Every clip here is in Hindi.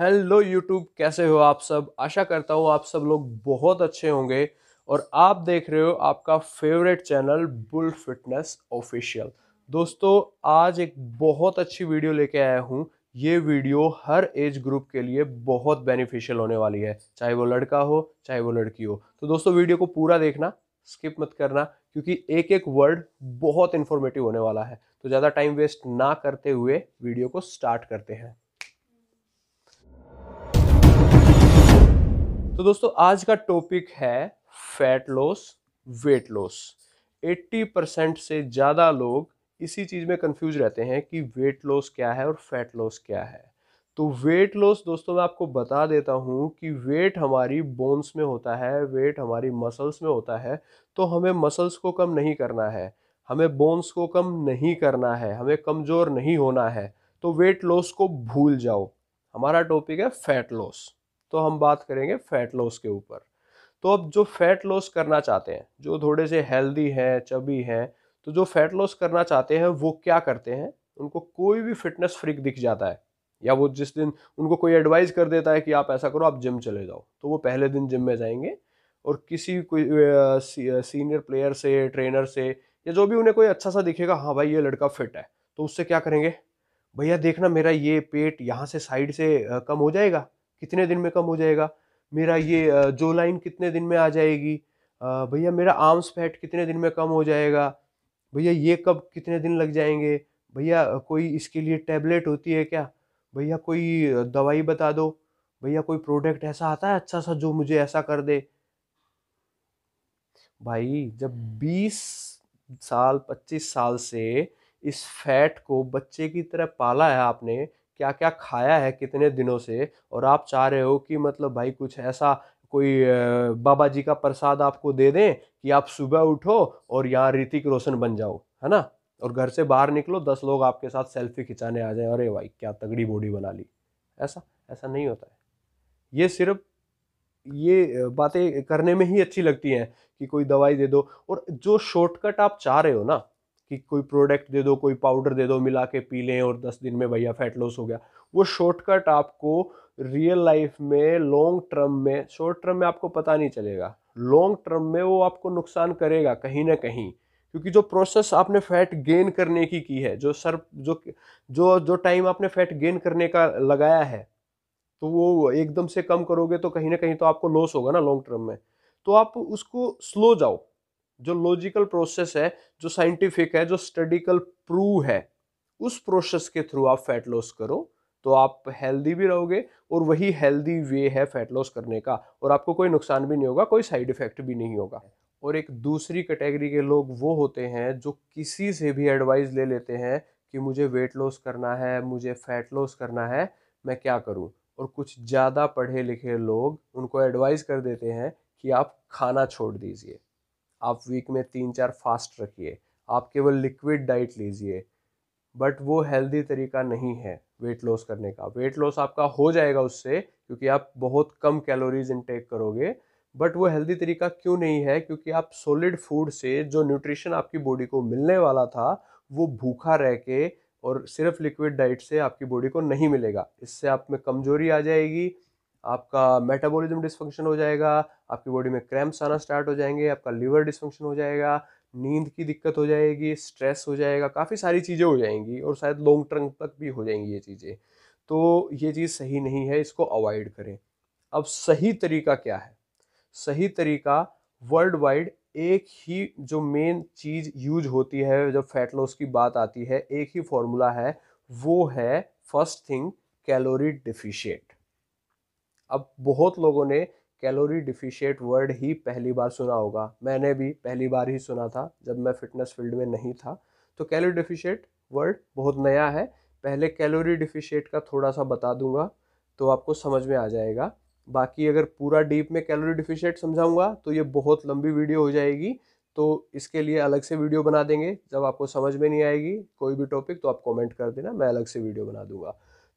हेलो यूट्यूब कैसे हो आप सब आशा करता हूँ आप सब लोग बहुत अच्छे होंगे और आप देख रहे हो आपका favourite channel bull fitness official दोस्तों आज एक बहुत अच्छी वीडियो लेके आया हूँ ये वीडियो हर एज ग्रुप के लिए बहुत बेनिफिशियल होने वाली है चाहे वो लड़का हो चाहे वो लड़की हो तो दोस्तों वीडियो को पूरा देखना स्किप मत करना क्योंकि एक एक वर्ड बहुत इन्फॉर्मेटिव होने वाला है तो ज़्यादा टाइम वेस्ट ना करते हुए वीडियो को स्टार्ट करते हैं तो दोस्तों आज का टॉपिक है fat loss weight loss 80 percent से ज़्यादा लोग इसी चीज़ में कंफ्यूज रहते हैं कि वेट लॉस क्या है और फैट लॉस क्या है तो वेट लॉस दोस्तों मैं आपको बता देता हूँ कि वेट हमारी बोन्स में होता है वेट हमारी मसल्स में होता है तो हमें मसल्स को कम नहीं करना है हमें बोन्स को कम नहीं करना है हमें कमज़ोर नहीं होना है तो वेट लॉस को भूल जाओ हमारा टॉपिक है फैट लॉस तो हम बात करेंगे फैट लॉस के ऊपर तो अब जो फैट लॉस करना चाहते हैं जो थोड़े से हेल्दी हैं चबी हैं तो जो फैट लॉस करना चाहते हैं वो क्या करते हैं उनको कोई भी फिटनेस फ्रिक दिख जाता है या वो जिस दिन उनको कोई एडवाइस कर देता है कि आप ऐसा करो आप जिम चले जाओ तो वो पहले दिन जिम में जाएंगे और किसी कोई सीनियर प्लेयर से ट्रेनर से या जो भी उन्हें कोई अच्छा सा दिखेगा हाँ भाई ये लड़का फिट है तो उससे क्या करेंगे भैया देखना मेरा ये पेट यहाँ से साइड से कम हो जाएगा कितने दिन में कम हो जाएगा मेरा ये जो लाइन कितने दिन में आ जाएगी भैया मेरा आर्म्स फैट कितने दिन में कम हो जाएगा भैया ये कब कितने दिन लग जाएंगे भैया कोई इसके लिए टैबलेट होती है क्या भैया कोई दवाई बता दो भैया कोई प्रोडक्ट ऐसा आता है अच्छा सा जो मुझे ऐसा कर दे भाई जब 20 साल 25 साल से इस फैट को बच्चे की तरह पाला है आपने क्या क्या खाया है कितने दिनों से और आप चाह रहे हो कि मतलब भाई कुछ ऐसा कोई बाबा जी का प्रसाद आपको दे दें कि आप सुबह उठो और यहाँ ऋतिक रोशन बन जाओ है ना और घर से बाहर निकलो दस लोग आपके साथ सेल्फी खिंचाने आ जाए अरे भाई क्या तगड़ी बॉडी बना ली ऐसा ऐसा नहीं होता है ये सिर्फ ये बातें करने में ही अच्छी लगती हैं कि कोई दवाई दे दो और जो शॉर्टकट आप चाह रहे हो ना कि कोई प्रोडक्ट दे दो कोई पाउडर दे दो मिला के पी लें और दस दिन में भैया फैट लॉस हो गया वो शॉर्टकट आपको रियल लाइफ में लॉन्ग टर्म में शॉर्ट टर्म में आपको पता नहीं चलेगा लॉन्ग टर्म में वो आपको नुकसान करेगा कहीं ना कहीं क्योंकि जो प्रोसेस आपने फैट गेन करने की की है जो सर जो जो जो टाइम आपने फैट गेन करने का लगाया है तो वो एकदम से कम करोगे तो कहीं ना कहीं तो आपको लॉस होगा ना लॉन्ग टर्म में तो आप उसको स्लो जाओ जो लॉजिकल प्रोसेस है जो साइंटिफिक है जो स्टडिकल प्रूव है उस प्रोसेस के थ्रू आप फैट लॉस करो तो आप हेल्दी भी रहोगे और वही हेल्दी वे है फैट लॉस करने का और आपको कोई नुकसान भी नहीं होगा कोई साइड इफेक्ट भी नहीं होगा और एक दूसरी कैटेगरी के लोग वो होते हैं जो किसी से भी एडवाइस ले लेते हैं कि मुझे वेट लॉस करना है मुझे फैट लॉस करना है मैं क्या करूं और कुछ ज़्यादा पढ़े लिखे लोग उनको एडवाइस कर देते हैं कि आप खाना छोड़ दीजिए आप वीक में तीन चार फास्ट रखिए आप केवल लिक्विड डाइट लीजिए बट वो हेल्दी तरीका नहीं है वेट लॉस करने का वेट लॉस आपका हो जाएगा उससे क्योंकि आप बहुत कम कैलोरीज इनटेक करोगे बट वो हेल्दी तरीका क्यों नहीं है क्योंकि आप सॉलिड फूड से जो न्यूट्रिशन आपकी बॉडी को मिलने वाला था वो भूखा रह के और सिर्फ लिक्विड डाइट से आपकी बॉडी को नहीं मिलेगा इससे आप में कमजोरी आ जाएगी आपका मेटाबॉलिज्म डिसफंक्शन हो जाएगा आपकी बॉडी में क्रैम्प्स आना स्टार्ट हो जाएंगे आपका लीवर डिसफंक्शन हो जाएगा नींद की दिक्कत हो जाएगी स्ट्रेस हो जाएगा काफ़ी सारी चीज़ें हो जाएंगी और शायद लॉन्ग टर्म तक भी हो जाएंगी ये चीज़ें तो ये चीज़ सही नहीं है इसको अवॉइड करें अब सही तरीका क्या है सही तरीका वर्ल्ड वाइड एक ही जो मेन चीज़ यूज होती है जब फैट लॉस की बात आती है एक ही फॉर्मूला है वो है फर्स्ट थिंग कैलोरी डिफिशिएट अब बहुत लोगों ने कैलोरी डिफिशियट वर्ड ही पहली बार सुना होगा मैंने भी पहली बार ही सुना था जब मैं फिटनेस फील्ड में नहीं था तो कैलोरी डिफिशिएट वर्ड बहुत नया है पहले कैलोरी डिफिशिएट का थोड़ा सा बता दूंगा तो आपको समझ में आ जाएगा बाकी अगर पूरा डीप में कैलोरी डिफिशिएट समझाऊंगा तो ये बहुत लंबी वीडियो हो जाएगी तो इसके लिए अलग से वीडियो बना देंगे जब आपको समझ में नहीं आएगी कोई भी टॉपिक तो आप कमेंट कर देना मैं अलग से वीडियो बना दूंगा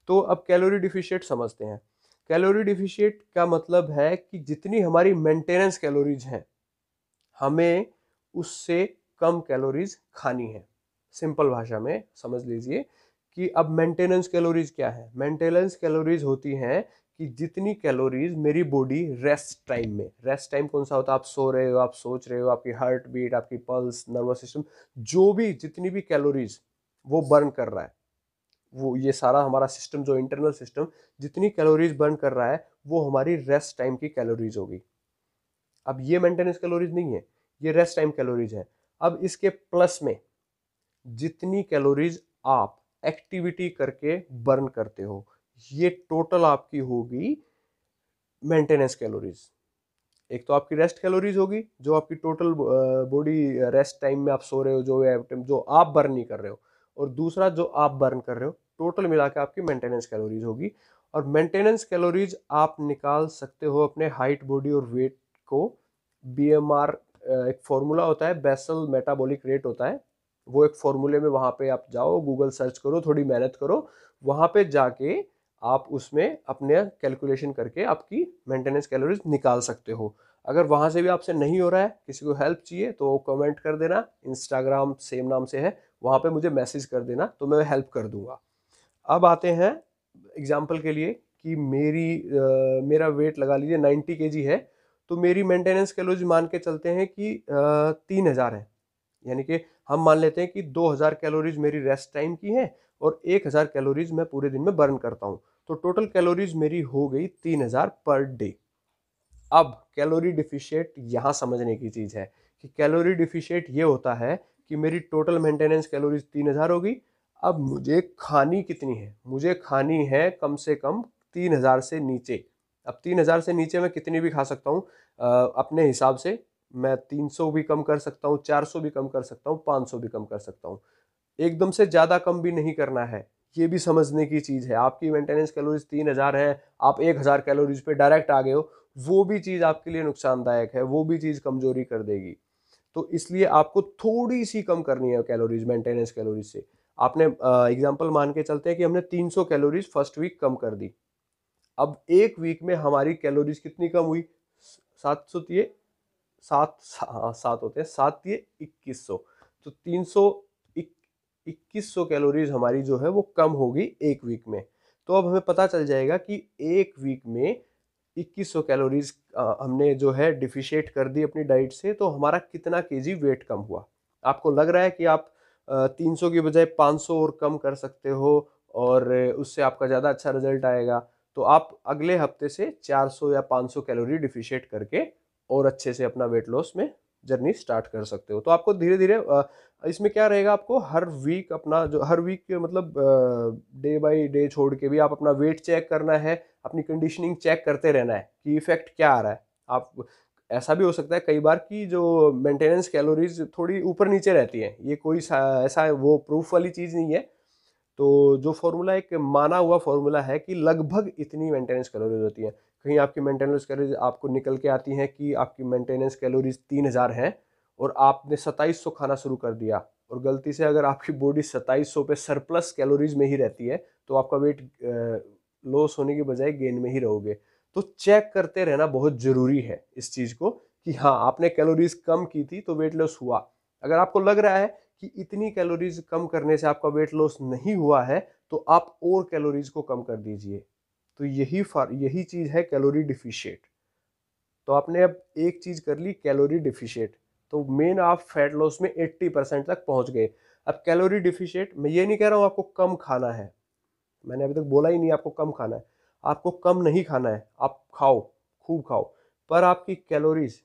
तो अब कैलोरी डिफिशिएट समझते हैं कैलोरी डिफिशिएट का मतलब है कि जितनी हमारी मेंटेनेंस कैलोरीज हैं हमें उससे कम कैलोरीज खानी है सिंपल भाषा में समझ लीजिए कि अब मेंटेनेंस कैलोरीज क्या है मेंटेनेंस कैलोरीज होती हैं कि जितनी कैलोरीज मेरी बॉडी रेस्ट टाइम में रेस्ट टाइम कौन सा होता है आप सो रहे हो आप सोच रहे हो आपकी हार्ट बीट आपकी पल्स नर्वस सिस्टम जो भी जितनी भी कैलोरीज वो बर्न कर रहा है वो ये सारा हमारा सिस्टम जो इंटरनल सिस्टम जितनी कैलोरीज बर्न कर रहा है वो हमारी रेस्ट टाइम की कैलोरीज होगी अब ये मेंटेनेंस कैलोरीज नहीं है ये रेस्ट टाइम कैलोरीज है अब इसके प्लस में जितनी कैलोरीज आप एक्टिविटी करके बर्न करते हो ये टोटल आपकी होगी मेंटेनेंस कैलोरीज एक तो आपकी रेस्ट कैलोरीज होगी जो आपकी टोटल बॉडी रेस्ट टाइम में आप सो रहे हो जो जो आप बर्न नहीं कर रहे हो और दूसरा जो आप बर्न कर रहे हो टोटल मिला के आपकी मेंटेनेंस कैलोरीज होगी और मेंटेनेंस कैलोरीज आप निकाल सकते हो अपने हाइट बॉडी और वेट को बी एक फॉर्मूला होता है बेसल मेटाबॉलिक रेट होता है वो एक फॉर्मूले में वहाँ पे आप जाओ गूगल सर्च करो थोड़ी मेहनत करो वहाँ पे जाके आप उसमें अपने कैलकुलेशन करके आपकी मेंटेनेंस कैलोरीज निकाल सकते हो अगर वहाँ से भी आपसे नहीं हो रहा है किसी को हेल्प चाहिए तो कमेंट कर देना इंस्टाग्राम सेम नाम से है वहाँ पे मुझे मैसेज कर देना तो मैं हेल्प कर दूंगा अब आते हैं एग्जाम्पल के लिए कि मेरी आ, मेरा वेट लगा लीजिए नाइन्टी के है तो मेरी मेंटेनेंस कैलोरीज मान के चलते हैं कि तीन हज़ार है यानी कि हम मान लेते हैं कि दो हज़ार कैलोरीज मेरी रेस्ट टाइम की है और एक हज़ार कैलोरीज मैं पूरे दिन में बर्न करता हूँ तो टोटल कैलोरीज मेरी हो गई तीन हज़ार पर डे अब कैलोरी डिफिशियट यहाँ समझने की चीज़ है कि कैलोरी डिफिशियट ये होता है कि मेरी टोटल मेंटेनेंस कैलोरीज तीन हज़ार होगी अब मुझे खानी कितनी है मुझे खानी है कम से कम तीन हज़ार से नीचे अब तीन हज़ार से नीचे मैं कितनी भी खा सकता हूँ अपने हिसाब से मैं तीन सौ भी कम कर सकता हूँ चार सौ भी कम कर सकता हूँ पाँच सौ भी कम कर सकता हूँ एकदम से ज़्यादा कम भी नहीं करना है ये भी समझने की चीज़ है आपकी मेंटेनेंस कैलोरीज तीन हज़ार है आप एक हज़ार कैलोरीज पर डायरेक्ट आ गए हो वो भी चीज़ आपके लिए नुकसानदायक है वो भी चीज़ कमजोरी कर देगी तो इसलिए आपको थोड़ी सी कम करनी है कैलोरीज मेंटेनेंस कैलोरीज से आपने एग्जाम्पल मान के चलते हैं कि हमने 300 कैलोरीज फर्स्ट वीक कम कर दी अब एक वीक में हमारी कैलोरीज कितनी कम हुई सात सौ तीय सात हाँ, सात होते हैं सात तीय इक्कीस सौ तो तीन सौ इक्कीस सौ कैलोरीज हमारी जो है वो कम होगी एक वीक में तो अब हमें पता चल जाएगा कि एक वीक में 2100 कैलोरीज हमने जो है डिफिशिएट कर दी अपनी डाइट से तो हमारा कितना जी वेट कम हुआ आपको लग रहा है कि आप तीन सौ की बजाय पाँच सौ और कम कर सकते हो और उससे आपका ज़्यादा अच्छा रिजल्ट आएगा तो आप अगले हफ्ते से 400 या 500 कैलोरी डिफिशिएट करके और अच्छे से अपना वेट लॉस में जर्नी स्टार्ट कर सकते हो तो आपको धीरे धीरे इसमें क्या रहेगा आपको हर वीक अपना जो हर वीक मतलब डे बाय डे छोड़ के भी आप अपना वेट चेक करना है अपनी कंडीशनिंग चेक करते रहना है कि इफेक्ट क्या आ रहा है आप ऐसा भी हो सकता है कई बार कि जो मेंटेनेंस कैलोरीज थोड़ी ऊपर नीचे रहती हैं ये कोई ऐसा वो प्रूफ वाली चीज़ नहीं है तो जो फॉर्मूला एक माना हुआ फॉर्मूला है कि लगभग इतनी मेंटेनेंस कैलोरीज होती हैं कहीं आपकी मेंटेनेंस कैलोरीज आपको निकल के आती हैं कि आपकी मेंटेनेंस कैलोरीज तीन हज़ार हैं और आपने सत्ताईस सौ खाना शुरू कर दिया और गलती से अगर आपकी बॉडी सत्ताईस सौ पे सरप्लस कैलोरीज में ही रहती है तो आपका वेट लॉस होने की बजाय गेन में ही रहोगे तो चेक करते रहना बहुत ज़रूरी है इस चीज़ को कि हाँ आपने कैलोरीज कम की थी तो वेट लॉस हुआ अगर आपको लग रहा है कि इतनी कैलोरीज कम करने से आपका वेट लॉस नहीं हुआ है तो आप और कैलोरीज को कम कर दीजिए तो यही फार यही चीज़ है कैलोरी डिफिशिएट तो आपने अब एक चीज़ कर ली कैलोरी डिफिशिएट तो मेन आप फैट लॉस में 80 परसेंट तक पहुंच गए अब कैलोरी डिफिशिएट मैं ये नहीं कह रहा हूँ आपको कम खाना है मैंने अभी तक बोला ही नहीं आपको कम खाना है आपको कम नहीं खाना है आप खाओ खूब खाओ पर आपकी कैलोरीज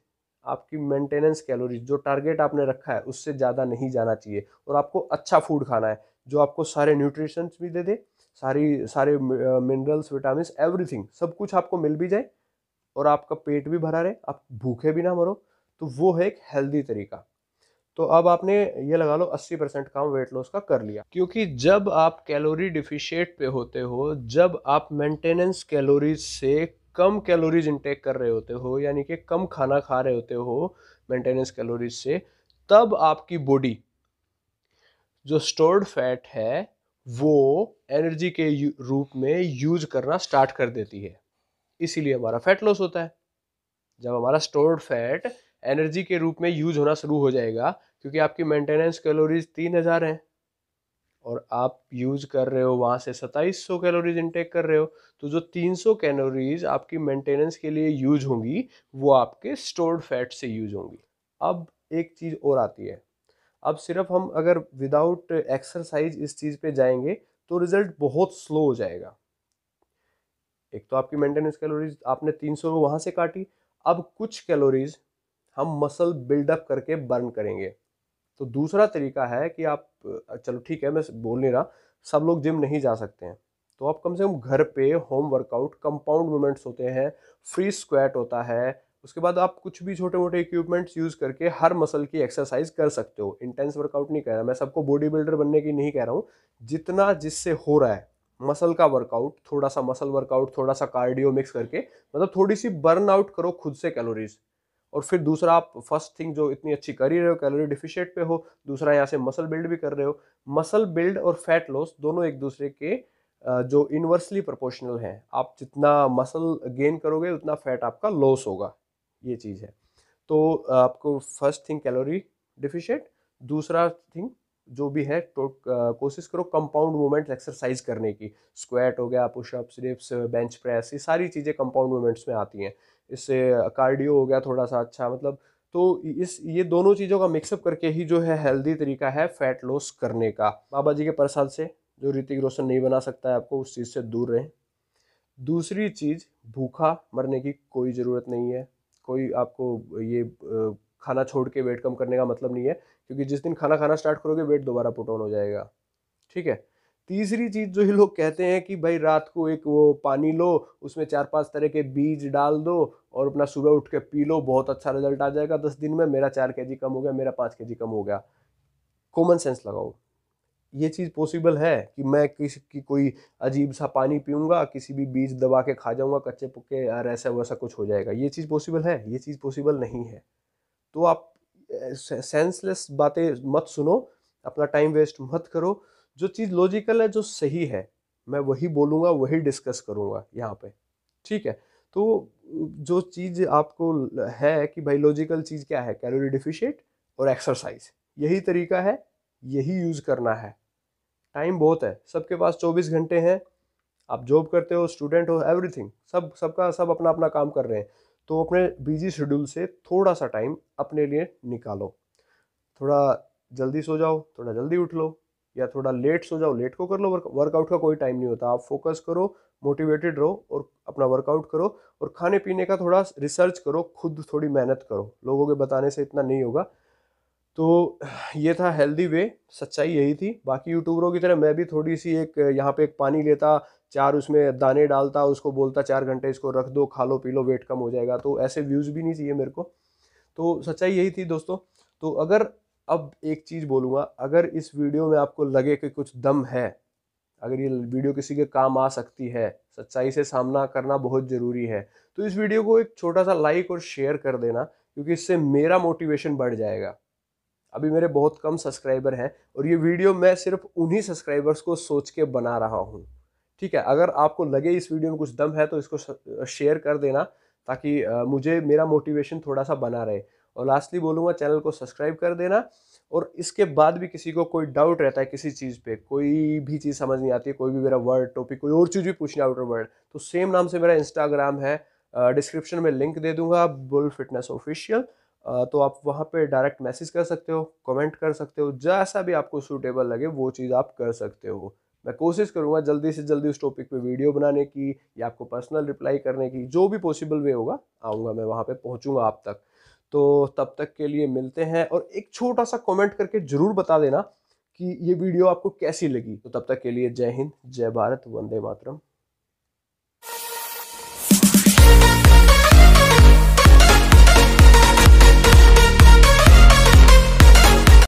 आपकी मेंटेनेंस कैलोरीज जो टारगेट आपने रखा है उससे ज़्यादा नहीं जाना चाहिए और आपको अच्छा फूड खाना है जो आपको सारे न्यूट्रिशंस भी दे दे सारी सारे मिनरल्स विटामिन एवरीथिंग सब कुछ आपको मिल भी जाए और आपका पेट भी भरा रहे आप भूखे भी ना मरो तो वो है एक हेल्दी तरीका तो अब आपने ये लगा लो 80 परसेंट काम वेट लॉस का कर लिया क्योंकि जब आप कैलोरी डिफिशिएट पे होते हो जब आप मेंटेनेंस कैलोरीज से कम कैलोरीज इंटेक कर रहे होते हो यानी कि कम खाना खा रहे होते हो मेंटेनेंस कैलोरीज से तब आपकी बॉडी जो स्टोर्ड फैट है वो एनर्जी के रूप में यूज करना स्टार्ट कर देती है इसीलिए हमारा फैट लॉस होता है जब हमारा स्टोर्ड फैट एनर्जी के रूप में यूज होना शुरू हो जाएगा क्योंकि आपकी मेंटेनेंस कैलोरीज तीन हज़ार हैं और आप यूज कर रहे हो वहाँ से सत्ताईस सौ कैलोरीज इनटेक कर रहे हो तो जो तीन सौ कैलोरीज आपकी मेंटेनेंस के लिए यूज होंगी वो आपके स्टोर्ड फैट से यूज होंगी अब एक चीज़ और आती है अब सिर्फ हम अगर विदाउट एक्सरसाइज इस चीज़ पे जाएंगे तो रिजल्ट बहुत स्लो हो जाएगा एक तो आपकी मेंटेनेंस कैलोरीज आपने 300 सौ वहाँ से काटी अब कुछ कैलोरीज हम मसल बिल्डअप करके बर्न करेंगे तो दूसरा तरीका है कि आप चलो ठीक है मैं बोल नहीं रहा सब लोग जिम नहीं जा सकते हैं तो आप कम से कम घर पे होम वर्कआउट कंपाउंड मूवमेंट्स होते हैं फ्री स्क्वैट होता है उसके बाद आप कुछ भी छोटे मोटे इक्विपमेंट्स यूज़ करके हर मसल की एक्सरसाइज कर सकते हो इंटेंस वर्कआउट नहीं कह रहा मैं सबको बॉडी बिल्डर बनने की नहीं कह रहा हूँ जितना जिससे हो रहा है मसल का वर्कआउट थोड़ा सा मसल वर्कआउट थोड़ा सा कार्डियो मिक्स करके मतलब थोड़ी सी बर्न आउट करो खुद से कैलोरीज और फिर दूसरा आप फर्स्ट थिंग जो इतनी अच्छी कर ही रहे हो कैलोरी डिफिशियट पे हो दूसरा यहाँ से मसल बिल्ड भी कर रहे हो मसल बिल्ड और फैट लॉस दोनों एक दूसरे के जो इन्वर्सली प्रोपोर्शनल हैं आप जितना मसल गेन करोगे उतना फैट आपका लॉस होगा ये चीज़ है तो आपको फर्स्ट थिंग कैलोरी डिफिशेंट दूसरा थिंग जो भी है तो कोशिश करो कंपाउंड मूवमेंट्स एक्सरसाइज करने की स्क्वाट हो गया पुशअप्स रिप्स बेंच प्रेस ये सारी चीज़ें कंपाउंड मूवमेंट्स में आती हैं इससे कार्डियो हो गया थोड़ा सा अच्छा मतलब तो इस ये दोनों चीज़ों का मिक्सअप करके ही जो है हेल्दी तरीका है फैट लॉस करने का बाबा जी के प्रसाद से जो ऋतिक रोशन नहीं बना सकता है आपको उस चीज़ से दूर रहें दूसरी चीज़ भूखा मरने की कोई ज़रूरत नहीं है कोई आपको ये खाना छोड़ के वेट कम करने का मतलब नहीं है क्योंकि जिस दिन खाना खाना स्टार्ट करोगे वेट दोबारा पुट ऑन हो जाएगा ठीक है तीसरी चीज़ जो ये लोग कहते हैं कि भाई रात को एक वो पानी लो उसमें चार पांच तरह के बीज डाल दो और अपना सुबह उठ के पी लो बहुत अच्छा रिजल्ट आ जाएगा दस दिन में मेरा चार के जी कम हो गया मेरा पाँच के जी कम हो गया कॉमन सेंस लगाओ ये चीज़ पॉसिबल है कि मैं किसी की कोई अजीब सा पानी पीऊँगा किसी भी बीज दबा के खा जाऊँगा कच्चे पक्के यार ऐसा वैसा कुछ हो जाएगा ये चीज़ पॉसिबल है ये चीज़ पॉसिबल नहीं है तो आप सेंसलेस बातें मत सुनो अपना टाइम वेस्ट मत करो जो चीज़ लॉजिकल है जो सही है मैं वही बोलूँगा वही डिस्कस करूँगा यहाँ पे ठीक है तो जो चीज़ आपको है कि भाई लॉजिकल चीज़ क्या है कैलोरी डिफिशिएट और एक्सरसाइज यही तरीका है यही यूज़ करना है टाइम बहुत है सबके पास चौबीस घंटे हैं आप जॉब करते हो स्टूडेंट हो एवरीथिंग सब सबका सब अपना अपना काम कर रहे हैं तो अपने बिजी शेड्यूल से थोड़ा सा टाइम अपने लिए निकालो थोड़ा जल्दी सो जाओ थोड़ा जल्दी उठ लो या थोड़ा लेट सो जाओ लेट को कर लो वर्क वर्कआउट का कोई टाइम नहीं होता आप फोकस करो मोटिवेटेड रहो और अपना वर्कआउट करो और खाने पीने का थोड़ा रिसर्च करो खुद थोड़ी मेहनत करो लोगों के बताने से इतना नहीं होगा तो ये था हेल्दी वे सच्चाई यही थी बाकी यूट्यूबरों की तरह मैं भी थोड़ी सी एक यहाँ पे एक पानी लेता चार उसमें दाने डालता उसको बोलता चार घंटे इसको रख दो खा लो पी लो वेट कम हो जाएगा तो ऐसे व्यूज़ भी नहीं चाहिए मेरे को तो सच्चाई यही थी दोस्तों तो अगर अब एक चीज़ बोलूँगा अगर इस वीडियो में आपको लगे कि कुछ दम है अगर ये वीडियो किसी के काम आ सकती है सच्चाई से सामना करना बहुत ज़रूरी है तो इस वीडियो को एक छोटा सा लाइक और शेयर कर देना क्योंकि इससे मेरा मोटिवेशन बढ़ जाएगा अभी मेरे बहुत कम सब्सक्राइबर हैं और ये वीडियो मैं सिर्फ उन्हीं सब्सक्राइबर्स को सोच के बना रहा हूँ ठीक है अगर आपको लगे इस वीडियो में कुछ दम है तो इसको शेयर कर देना ताकि मुझे मेरा मोटिवेशन थोड़ा सा बना रहे और लास्टली बोलूँगा चैनल को सब्सक्राइब कर देना और इसके बाद भी किसी को कोई डाउट रहता है किसी चीज़ पे कोई भी चीज़ समझ नहीं आती है कोई भी मेरा वर्ड टॉपिक कोई और चीज़ भी पूछनी आउटर वर्ड तो सेम नाम से मेरा इंस्टाग्राम है डिस्क्रिप्शन में लिंक दे दूंगा बुल फिटनेस ऑफिशियल तो आप वहाँ पे डायरेक्ट मैसेज कर सकते हो कमेंट कर सकते हो जैसा भी आपको सूटेबल लगे वो चीज़ आप कर सकते हो मैं कोशिश करूँगा जल्दी से जल्दी उस टॉपिक पे वीडियो बनाने की या आपको पर्सनल रिप्लाई करने की जो भी पॉसिबल वे होगा आऊँगा मैं वहाँ पे पहुँचूँगा आप तक तो तब तक के लिए मिलते हैं और एक छोटा सा कॉमेंट करके ज़रूर बता देना कि ये वीडियो आपको कैसी लगी तो तब तक के लिए जय हिंद जय भारत वंदे मातरम